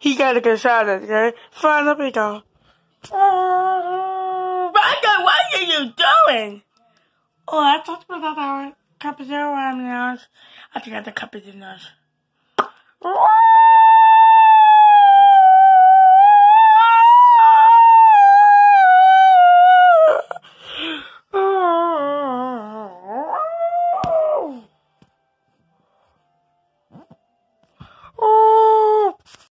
He gotta get shot at, okay? Follow me, dog. Rocco, what are you doing? Oh, I thought about our cup of zero i ramen I think I forgot the cup of the